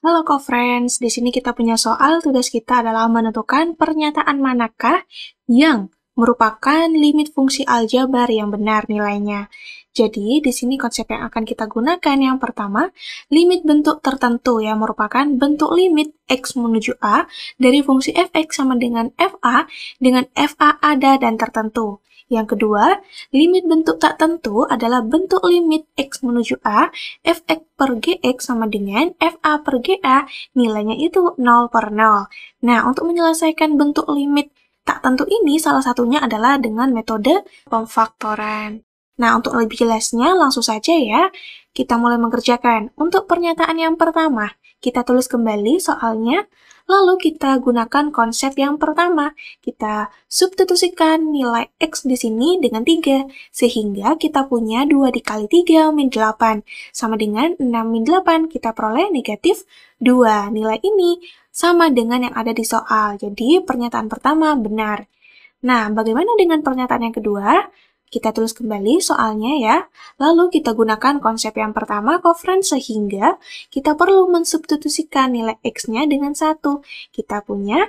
Halo co-friends, di sini kita punya soal tugas kita adalah menentukan pernyataan manakah yang merupakan limit fungsi aljabar yang benar nilainya. Jadi, di sini konsep yang akan kita gunakan yang pertama, limit bentuk tertentu yang merupakan bentuk limit x menuju a dari fungsi fx sama dengan fa dengan fa ada dan tertentu. Yang kedua, limit bentuk tak tentu adalah bentuk limit X menuju A, Fx per Gx sama dengan Fa per Ga, nilainya itu 0 per 0. Nah, untuk menyelesaikan bentuk limit tak tentu ini salah satunya adalah dengan metode pemfaktoran. Nah, untuk lebih jelasnya, langsung saja ya, kita mulai mengerjakan. Untuk pernyataan yang pertama, kita tulis kembali soalnya, lalu kita gunakan konsep yang pertama. Kita substitusikan nilai X di sini dengan 3, sehingga kita punya 2 dikali 3 min 8. Sama dengan 6 min 8, kita peroleh negatif 2. Nilai ini sama dengan yang ada di soal, jadi pernyataan pertama benar. Nah, bagaimana dengan pernyataan yang kedua? Kita tulis kembali soalnya ya. Lalu kita gunakan konsep yang pertama, covariance, sehingga kita perlu mensubstitusikan nilai X-nya dengan 1. Kita punya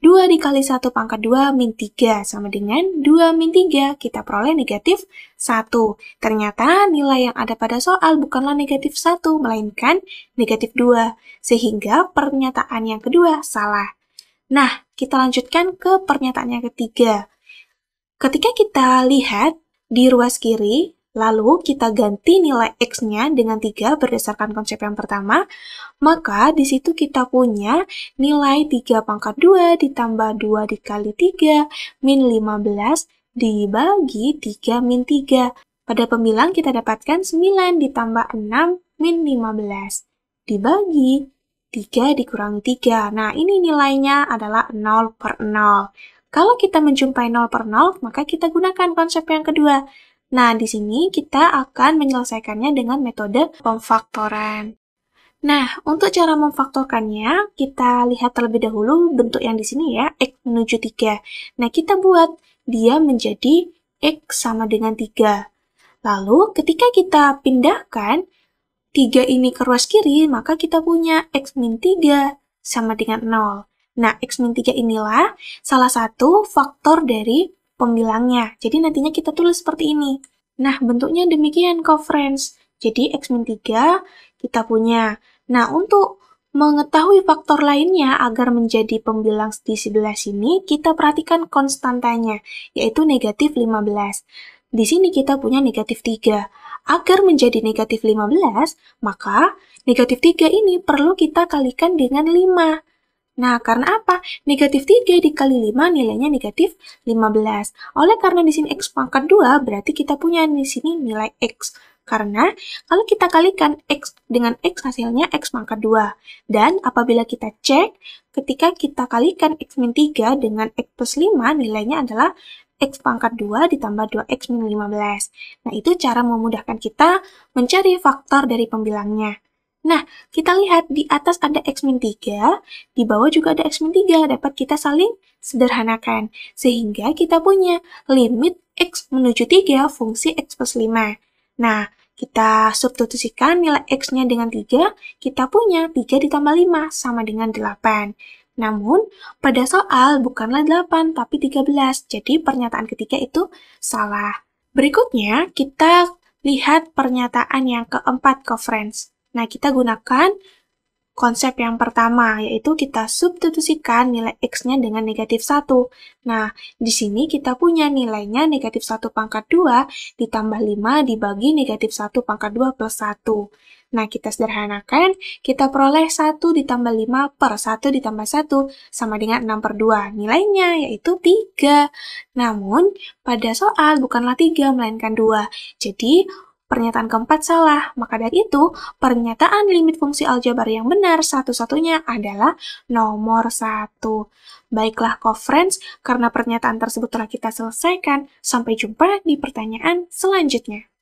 2 dikali 1 pangkat 2 min 3 sama dengan 2 min 3. Kita peroleh negatif 1. Ternyata nilai yang ada pada soal bukanlah negatif 1, melainkan negatif 2. Sehingga pernyataan yang kedua salah. Nah, kita lanjutkan ke pernyataan yang ketiga. Ketika kita lihat di ruas kiri, lalu kita ganti nilai X-nya dengan 3 berdasarkan konsep yang pertama, maka di situ kita punya nilai 3 pangkat 2 ditambah 2 dikali 3 min 15 dibagi 3 min 3. Pada pembilang kita dapatkan 9 ditambah 6 min 15 dibagi 3 dikurangi 3. Nah, ini nilainya adalah 0 per 0. Kalau kita menjumpai 0 per 0, maka kita gunakan konsep yang kedua. Nah, di sini kita akan menyelesaikannya dengan metode pemfaktoran. Nah, untuk cara memfaktorkannya, kita lihat terlebih dahulu bentuk yang di sini ya, X menuju 3. Nah, kita buat dia menjadi X sama dengan 3. Lalu, ketika kita pindahkan 3 ini ke ruas kiri, maka kita punya X min 3 sama dengan 0. Nah, X min 3 inilah salah satu faktor dari pembilangnya. Jadi nantinya kita tulis seperti ini. Nah, bentuknya demikian kok, friends. Jadi X min 3 kita punya. Nah, untuk mengetahui faktor lainnya agar menjadi pembilang di sebelah sini, kita perhatikan konstantanya, yaitu negatif 15. Di sini kita punya negatif 3 agar menjadi negatif 15, maka negatif 3 ini perlu kita kalikan dengan 5. Nah, karena apa? Negatif 3 dikali 5 nilainya negatif 15. Oleh karena di sini X pangkat 2, berarti kita punya di sini nilai X. Karena kalau kita kalikan X dengan X hasilnya X pangkat 2. Dan apabila kita cek, ketika kita kalikan X min 3 dengan X plus 5, nilainya adalah X pangkat 2 ditambah 2X min 15. Nah, itu cara memudahkan kita mencari faktor dari pembilangnya. Nah, kita lihat di atas ada X min 3, di bawah juga ada X min 3, dapat kita saling sederhanakan. Sehingga kita punya limit X menuju 3 fungsi X plus 5. Nah, kita substitusikan nilai X-nya dengan 3, kita punya 3 ditambah 5 sama dengan 8. Namun, pada soal bukanlah 8, tapi 13. Jadi, pernyataan ketiga itu salah. Berikutnya, kita lihat pernyataan yang keempat, co-friends. Nah, kita gunakan konsep yang pertama, yaitu kita substitusikan nilai X-nya dengan negatif 1. Nah, di sini kita punya nilainya negatif 1 pangkat 2 ditambah 5 dibagi negatif 1 pangkat 2 plus 1. Nah, kita sederhanakan, kita peroleh 1 ditambah 5 per 1 ditambah 1 sama dengan 6 per 2. Nilainya yaitu 3. Namun, pada soal bukanlah 3, melainkan 2. Jadi, Pernyataan keempat salah, maka dari itu pernyataan limit fungsi aljabar yang benar satu-satunya adalah nomor satu. Baiklah co-friends, karena pernyataan tersebut telah kita selesaikan, sampai jumpa di pertanyaan selanjutnya.